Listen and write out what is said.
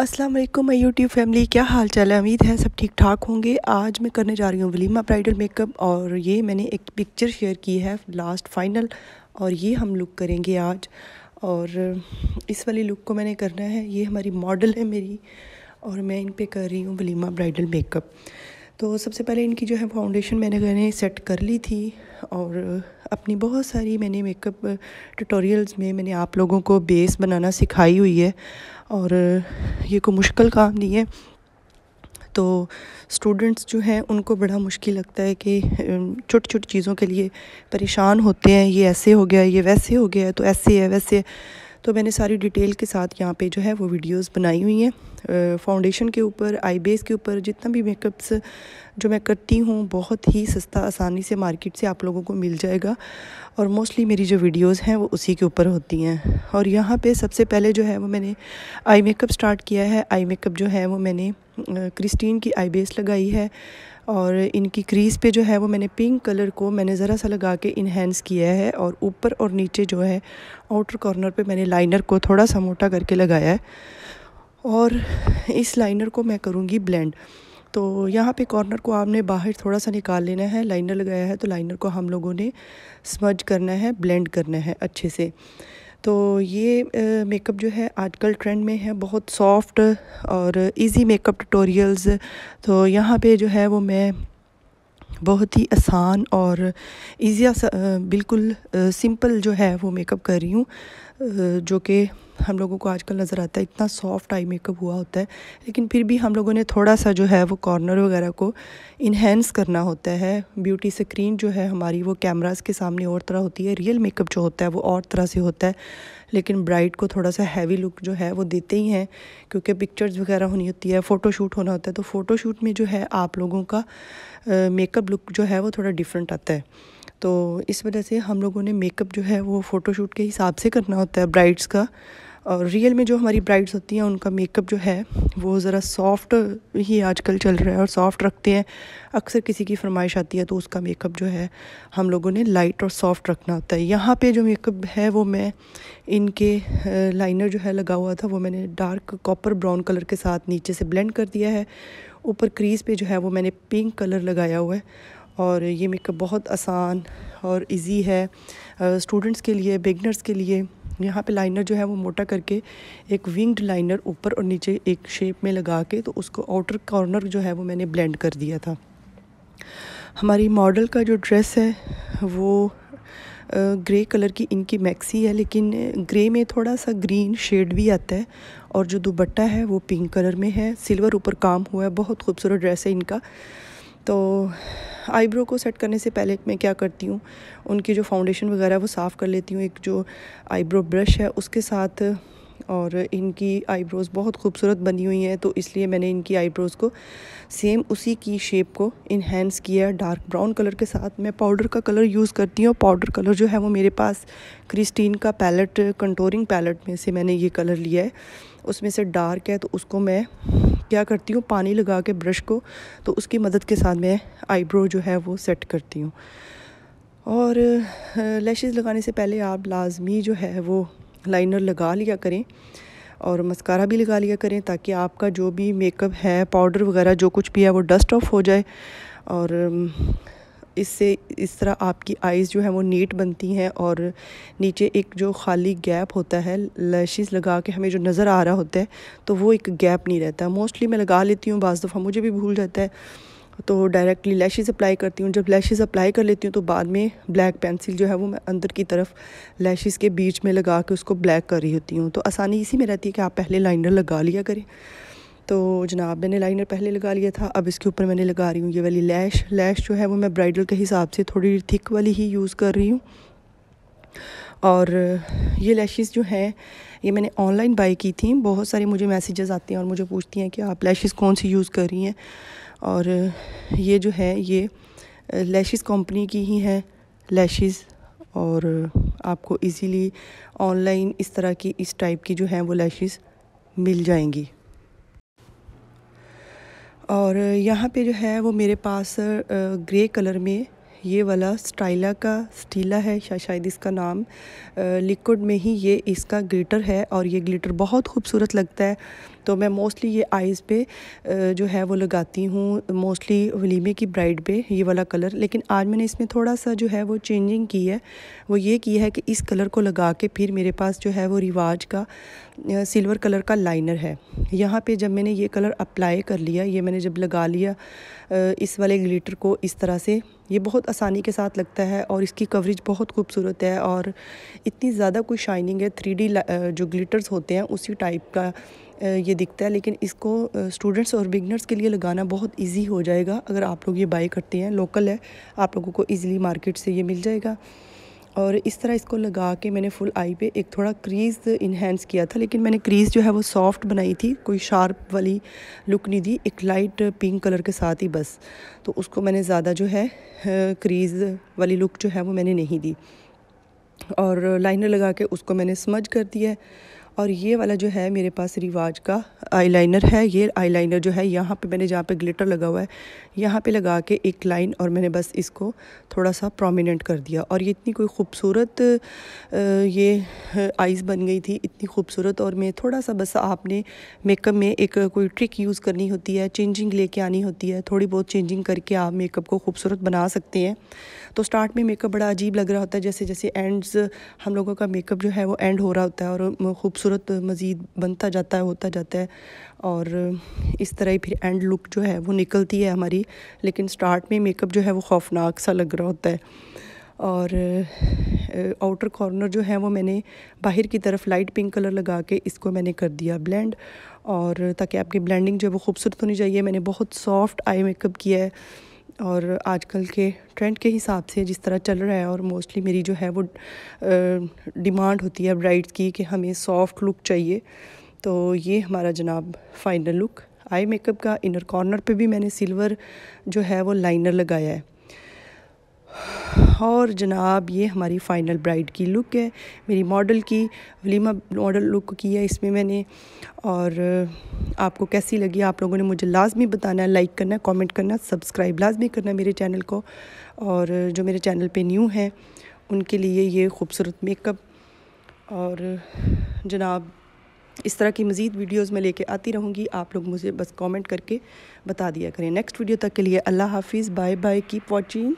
अस्सलाम वालेकुम मैं यूट्यूब फैमिली क्या हाल चाल है उम्मीद है सब ठीक ठाक होंगे आज मैं करने जा रही हूँ वलीमा ब्राइडल मेकअप और ये मैंने एक पिक्चर शेयर की है लास्ट फाइनल और ये हम लुक करेंगे आज और इस वाली लुक को मैंने करना है ये हमारी मॉडल है मेरी और मैं इन पे कर रही हूँ वलीमा ब्राइडल मेकअप तो सबसे पहले इनकी जो है फाउंडेशन मैंने में सेट कर ली थी और अपनी बहुत सारी मैंने मेकअप ट्यूटोरियल्स में मैंने आप लोगों को बेस बनाना सिखाई हुई है और ये कोई मुश्किल काम नहीं है तो स्टूडेंट्स जो हैं उनको बड़ा मुश्किल लगता है कि छोटी छोटी चीज़ों के लिए परेशान होते हैं ये ऐसे हो गया ये वैसे हो गया तो ऐसे है वैसे है तो मैंने सारी डिटेल के साथ यहाँ पे जो है वो वीडियोस बनाई हुई हैं फाउंडेशन के ऊपर आई बेस के ऊपर जितना भी मेकअप्स जो मैं करती हूँ बहुत ही सस्ता आसानी से मार्केट से आप लोगों को मिल जाएगा और मोस्टली मेरी जो वीडियोस हैं वो उसी के ऊपर होती हैं और यहाँ पे सबसे पहले जो है वो मैंने आई मेकअप स्टार्ट किया है आई मेकअप जो है वो मैंने क्रिस्टीन की आई बेस लगाई है और इनकी क्रीज़ पे जो है वो मैंने पिंक कलर को मैंने ज़रा सा लगा के इन्हेंस किया है और ऊपर और नीचे जो है आउटर कॉर्नर पे मैंने लाइनर को थोड़ा सा मोटा करके लगाया है और इस लाइनर को मैं करूँगी ब्लेंड तो यहाँ पे कॉर्नर को आपने बाहर थोड़ा सा निकाल लेना है लाइनर लगाया है तो लाइनर को हम लोगों ने स्मज करना है ब्लेंड करना है अच्छे से तो ये मेकअप जो है आजकल ट्रेंड में है बहुत सॉफ्ट और इजी मेकअप ट्यूटोरियल्स तो यहाँ पे जो है वो मैं बहुत ही आसान और ईजिया बिल्कुल सिंपल जो है वो मेकअप कर रही हूँ जो कि हम लोगों को आजकल नज़र आता है इतना सॉफ्ट आई मेकअप हुआ होता है लेकिन फिर भी हम लोगों ने थोड़ा सा जो है वो कॉर्नर वगैरह को इन्हेंस करना होता है ब्यूटी स्क्रीन जो है हमारी वो कैमराज़ के सामने और तरह होती है रियल मेकअप जो होता है वो और तरह से होता है लेकिन ब्राइट को थोड़ा सा हैवी लुक जो है वो देते ही हैं क्योंकि पिक्चर्स वगैरह होनी होती है फ़ोटोशूट होना होता है तो फ़ोटोशूट में जो है आप लोगों का मेकअप लुक जो है वो थोड़ा डिफरेंट आता है तो इस वजह से हम लोगों ने मेकअप जो है वो फ़ोटोशूट के हिसाब से करना होता है ब्राइड्स का और रियल में जो हमारी ब्राइड्स होती हैं उनका मेकअप जो है वो ज़रा सॉफ्ट ही आजकल चल रहा है और सॉफ्ट रखते हैं अक्सर किसी की फरमाइश आती है तो उसका मेकअप जो है हम लोगों ने लाइट और सॉफ्ट रखना होता है यहाँ पे जो मेकअप है वो मैं इनके लाइनर जो है लगा हुआ था वो मैंने डार्क कॉपर ब्राउन कलर के साथ नीचे से ब्लेंड कर दिया है ऊपर क्रीज़ पे जो है वो मैंने पिंक कलर लगाया हुआ है और ये मेकअप बहुत आसान और इजी है स्टूडेंट्स के लिए बिगनर्स के लिए यहाँ पे लाइनर जो है वो मोटा करके एक विंग्ड लाइनर ऊपर और नीचे एक शेप में लगा के तो उसको आउटर कॉर्नर जो है वो मैंने ब्लेंड कर दिया था हमारी मॉडल का जो ड्रेस है वो ग्रे कलर की इनकी मैक्सी है लेकिन ग्रे में थोड़ा सा ग्रीन शेड भी आता है और जो दुबट्टा है वो पिंक कलर में है सिल्वर ऊपर काम हुआ है बहुत खूबसूरत ड्रेस है इनका तो आईब्रो को सेट करने से पहले मैं क्या करती हूँ उनकी जो फाउंडेशन वगैरह वो साफ़ कर लेती हूँ एक जो आईब्रो ब्रश है उसके साथ और इनकी आईब्रोज़ बहुत खूबसूरत बनी हुई हैं तो इसलिए मैंने इनकी आईब्रोज़ को सेम उसी की शेप को इन्हेंस किया डार्क ब्राउन कलर के साथ मैं पाउडर का कलर यूज़ करती हूँ पाउडर कलर जो है वो मेरे पास क्रिस्टीन का पैलेट कंटोरिंग पैलेट में से मैंने ये कलर लिया है उसमें से डार्क है तो उसको मैं क्या करती हूँ पानी लगा के ब्रश को तो उसकी मदद के साथ मैं आईब्रो जो है वो सेट करती हूँ और लैशेज़ uh, लगाने से पहले आप लाजमी जो है वो लाइनर लगा लिया करें और मस्कारा भी लगा लिया करें ताकि आपका जो भी मेकअप है पाउडर वगैरह जो कुछ भी है वो डस्ट ऑफ हो जाए और इससे इस तरह आपकी आइज़ जो है वो नीट बनती हैं और नीचे एक जो खाली गैप होता है लैशेस लगा के हमें जो नज़र आ रहा होता है तो वो एक गैप नहीं रहता मोस्टली मैं लगा लेती हूँ बज़ दफ़ा मुझे भी भूल जाता है तो डायरेक्टली लैशेज़ अप्लाई करती हूँ जब लैशेज़ अप्लाई कर लेती हूँ तो बाद में ब्लैक पेंसिल जो है वो मैं अंदर की तरफ लैशेज़ के बीच में लगा के उसको ब्लैक कर रही होती हूँ तो आसानी इसी में रहती है कि आप पहले लाइनर लगा लिया करें तो जनाब मैंने लाइनर पहले लगा लिया था अब इसके ऊपर मैंने लगा रही हूँ ये वाली लैश लैश जो है वो मैं ब्राइडल के हिसाब से थोड़ी थिक वाली ही यूज़ कर रही हूँ और ये लैशेस जो हैं ये मैंने ऑनलाइन बाई की थी बहुत सारे मुझे मैसेजेस आते हैं और मुझे पूछती हैं कि आप लैशेस कौन सी यूज़ कर रही हैं और ये जो है ये लैशेस कंपनी की ही हैं लैशेस और आपको इजीली ऑनलाइन इस तरह की इस टाइप की जो हैं वो लैशेस मिल जाएंगी और यहाँ पे जो है वो मेरे पास ग्रे कलर में ये वाला स्टाइला का स्टीला है शायद इसका नाम लिक्विड में ही ये इसका ग्लिटर है और ये ग्लिटर बहुत खूबसूरत लगता है तो मैं मोस्टली ये आइज़ पे जो है वो लगाती हूँ मोस्टली वलीमे की ब्राइड पे ये वाला कलर लेकिन आज मैंने इसमें थोड़ा सा जो है वो चेंजिंग की है वो ये की है कि इस कलर को लगा के फिर मेरे पास जो है वो रिवाज का सिल्वर कलर का लाइनर है यहाँ पे जब मैंने ये कलर अप्लाई कर लिया ये मैंने जब लगा लिया इस वाले ग्लिटर को इस तरह से ये बहुत आसानी के साथ लगता है और इसकी कवरेज बहुत खूबसूरत है और इतनी ज़्यादा कोई शाइनिंग है थ्री जो ग्लिटर्स होते हैं उसी टाइप का ये दिखता है लेकिन इसको स्टूडेंट्स और बिगनर्स के लिए लगाना बहुत इजी हो जाएगा अगर आप लोग ये बाई करते हैं लोकल है आप लोगों को इजीली मार्केट से ये मिल जाएगा और इस तरह इसको लगा के मैंने फुल आई पे एक थोड़ा क्रीज़ इन्हेंस किया था लेकिन मैंने क्रीज़ जो है वो सॉफ्ट बनाई थी कोई शार्प वाली लुक नहीं दी एक लाइट पिंक कलर के साथ ही बस तो उसको मैंने ज़्यादा जो है क्रीज़ वाली लुक जो है वो मैंने नहीं दी और लाइनर लगा के उसको मैंने समझ कर दिया है और ये वाला जो है मेरे पास रिवाज का आईलाइनर है ये आईलाइनर जो है यहाँ पे मैंने जहाँ पे ग्लिटर लगा हुआ है यहाँ पे लगा के एक लाइन और मैंने बस इसको थोड़ा सा प्रोमिनेंट कर दिया और ये इतनी कोई ख़ूबसूरत ये आइज़ बन गई थी इतनी खूबसूरत और मैं थोड़ा सा बस आपने मेकअप में एक कोई ट्रिक यूज़ करनी होती है चेंजिंग लेके आनी होती है थोड़ी बहुत चेंजिंग करके आप मेकअप को खूबसूरत बना सकते हैं तो स्टार्ट में मेकअप बड़ा अजीब लग रहा होता है जैसे जैसे एंड्स हम लोगों का मेकअप जो है वो एंड हो रहा होता है और खूबसूरत खूबसूरत मज़ीद बनता जाता है होता जाता है और इस तरह ही फिर एंड लुक जो है वो निकलती है हमारी लेकिन स्टार्ट में मेकअप जो है वो खौफनाक सा लग रहा होता है और आउटर कॉर्नर जो है वो मैंने बाहर की तरफ लाइट पिंक कलर लगा के इसको मैंने कर दिया ब्लेंड और ताकि आपकी ब्लेंडिंग जो है वो खूबसूरत होनी चाहिए मैंने बहुत सॉफ्ट आई मेकअप किया है और आजकल के ट्रेंड के हिसाब से जिस तरह चल रहा है और मोस्टली मेरी जो है वो डिमांड होती है ब्राइड्स की कि हमें सॉफ्ट लुक चाहिए तो ये हमारा जनाब फाइनल लुक आई मेकअप का इनर कॉर्नर पे भी मैंने सिल्वर जो है वो लाइनर लगाया है और जनाब ये हमारी फ़ाइनल ब्राइड की लुक है मेरी मॉडल की वलीमा मॉडल लुक की है इसमें मैंने और आपको कैसी लगी आप लोगों ने मुझे लाजमी बताना लाइक करना कमेंट करना सब्सक्राइब लाजमी करना मेरे चैनल को और जो मेरे चैनल पे न्यू हैं उनके लिए ये खूबसूरत मेकअप और जनाब इस तरह की मज़ीद वीडियोस मैं लेके आती रहूँगी आप लोग मुझे बस कमेंट करके बता दिया करें नेक्स्ट वीडियो तक के लिए अल्लाह हाफिज़ बाय बाय कीप वॉचिंग